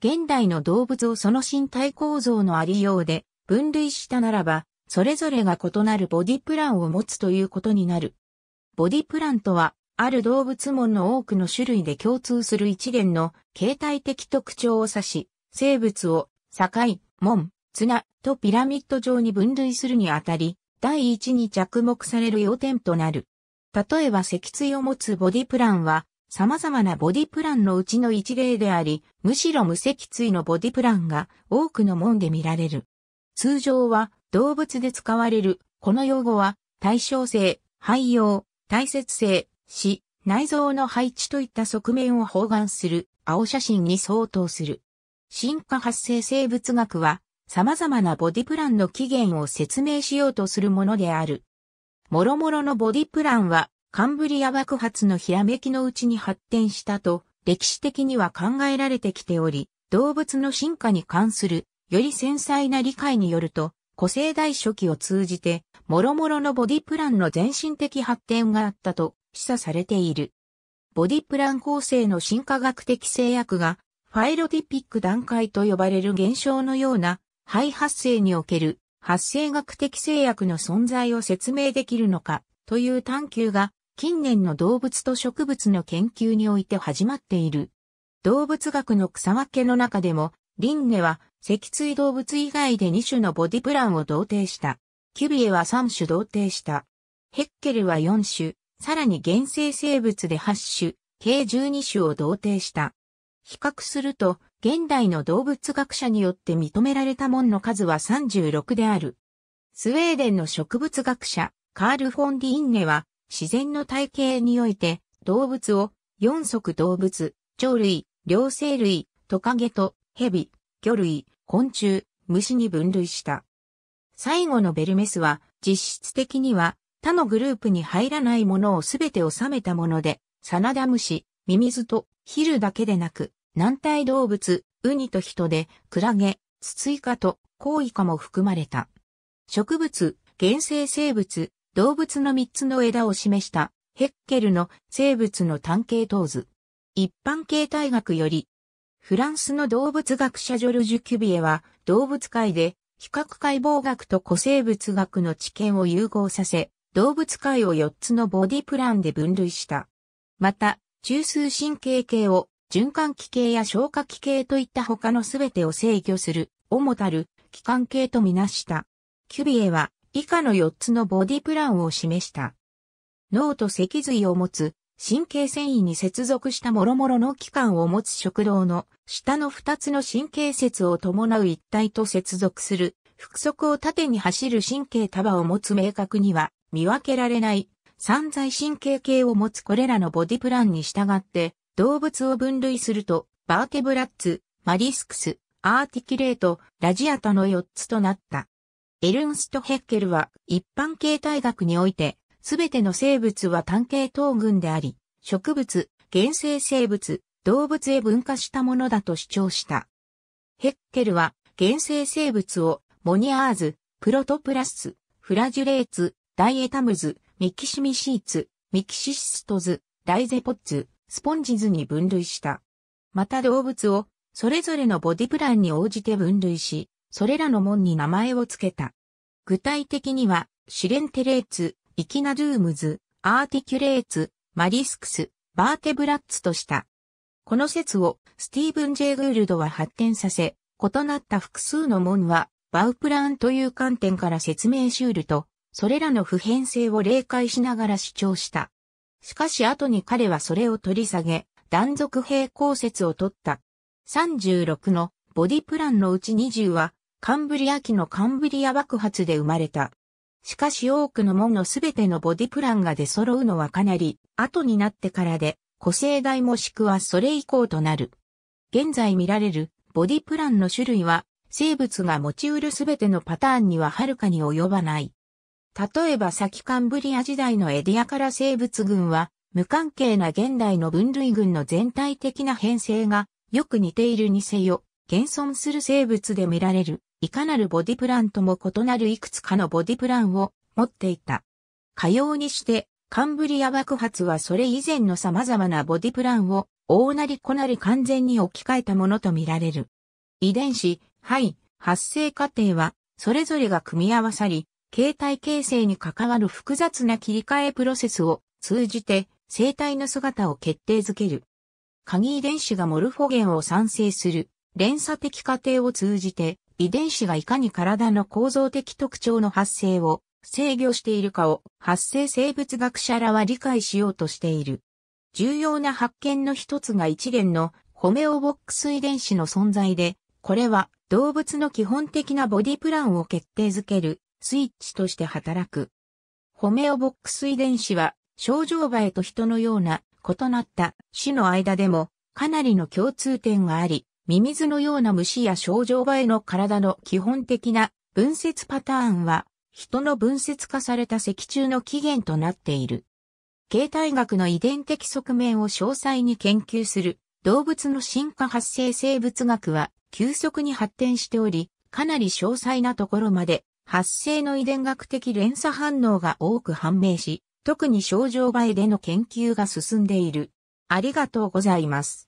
現代の動物をその身体構造のありようで分類したならば、それぞれが異なるボディプランを持つということになる。ボディプランとは、ある動物門の多くの種類で共通する一連の形態的特徴を指し、生物を境、門、綱とピラミッド状に分類するにあたり、第一に着目される要点となる。例えば脊椎を持つボディプランは、様々なボディプランのうちの一例であり、むしろ無脊椎のボディプランが多くの門で見られる。通常は動物で使われる、この用語は対称性、廃用、大切性、死、内臓の配置といった側面を包含する青写真に相当する。進化発生生物学は様々なボディプランの起源を説明しようとするものである。もろもろのボディプランはカンブリア爆発のひらめきのうちに発展したと歴史的には考えられてきており、動物の進化に関するより繊細な理解によると、古生代初期を通じて、諸々のボディプランの全身的発展があったと示唆されている。ボディプラン構成の進化学的制約が、ファイロティピック段階と呼ばれる現象のような、肺発生における発生学的制約の存在を説明できるのかという探求が近年の動物と植物の研究において始まっている。動物学の草分けの中でも、リンネは脊椎動物以外で2種のボディプランを同定した。キュビエは3種同定した。ヘッケルは4種、さらに原生生物で8種、計12種を同定した。比較すると、現代の動物学者によって認められた門の数は36である。スウェーデンの植物学者、カール・フォン・ディ・インネは、自然の体系において、動物を、四足動物、鳥類、両生類、トカゲと、ヘビ、魚類、昆虫、虫に分類した。最後のベルメスは、実質的には、他のグループに入らないものをすべて収めたもので、サナダムシ、ミミズとヒルだけでなく、軟体動物、ウニとヒトで、クラゲ、ツツイカとコウイカも含まれた。植物、原生生物、動物の3つの枝を示したヘッケルの生物の単検。当図。一般形態学より、フランスの動物学者ジョルジュ・キュビエは動物界で比較解剖学と古生物学の知見を融合させ、動物界を4つのボディプランで分類した。また、中枢神経系を循環器系や消化器系といった他のすべてを制御する、主たる器官系とみなした。キュビエは以下の4つのボディプランを示した。脳と脊髄を持つ神経繊維に接続した諸々の器官を持つ食道の下の2つの神経節を伴う一体と接続する腹側を縦に走る神経束を持つ明確には見分けられない散在神経系を持つこれらのボディプランに従って動物を分類するとバーテブラッツ、マリスクス、アーティキレート、ラジアタの4つとなった。エルンスト・ヘッケルは一般形態学において、すべての生物は単系統群であり、植物、原生生物、動物へ分化したものだと主張した。ヘッケルは原生生物をモニアーズ、プロトプラス、フラジュレーツ、ダイエタムズ、ミキシミシーツ、ミキシストズ、ダイゼポッツ、スポンジズに分類した。また動物をそれぞれのボディプランに応じて分類し、それらの門に名前を付けた。具体的には、シレンテレーツ、イキナドゥームズ、アーティキュレーツ、マリスクス、バーテブラッツとした。この説をスティーブン・ジェイ・グールドは発展させ、異なった複数の門は、バウプランという観点から説明しうると、それらの普遍性を例解しながら主張した。しかし後に彼はそれを取り下げ、断続平行説を取った。36のボディプランのうち20はカンブリア紀のカンブリア爆発で生まれた。しかし多くの門のすべてのボディプランが出揃うのはかなり後になってからで、個性大もしくはそれ以降となる。現在見られるボディプランの種類は、生物が持ち得るすべてのパターンには遥かに及ばない。例えば先カンブリア時代のエディアカラ生物群は、無関係な現代の分類群の全体的な編成がよく似ているにせよ、現存する生物で見られるいかなるボディプランとも異なるいくつかのボディプランを持っていた。かようにして、カンブリア爆発はそれ以前の様々なボディプランを大なり小なり完全に置き換えたものとみられる。遺伝子、肺、発生過程は、それぞれが組み合わさり、形態形成に関わる複雑な切り替えプロセスを通じて生体の姿を決定づける。鍵遺伝子がモルフォゲンを産生する連鎖的過程を通じて遺伝子がいかに体の構造的特徴の発生を制御しているかを発生生物学者らは理解しようとしている。重要な発見の一つが一連のホメオボックス遺伝子の存在で、これは動物の基本的なボディプランを決定づけるスイッチとして働く。ホメオボックス遺伝子は症状場へと人のような異なった死の間でもかなりの共通点があり、ミミズのような虫や症状場への体の基本的な分節パターンは、人の分節化された脊柱の起源となっている。形態学の遺伝的側面を詳細に研究する動物の進化発生生物学は急速に発展しており、かなり詳細なところまで発生の遺伝学的連鎖反応が多く判明し、特に症状映えでの研究が進んでいる。ありがとうございます。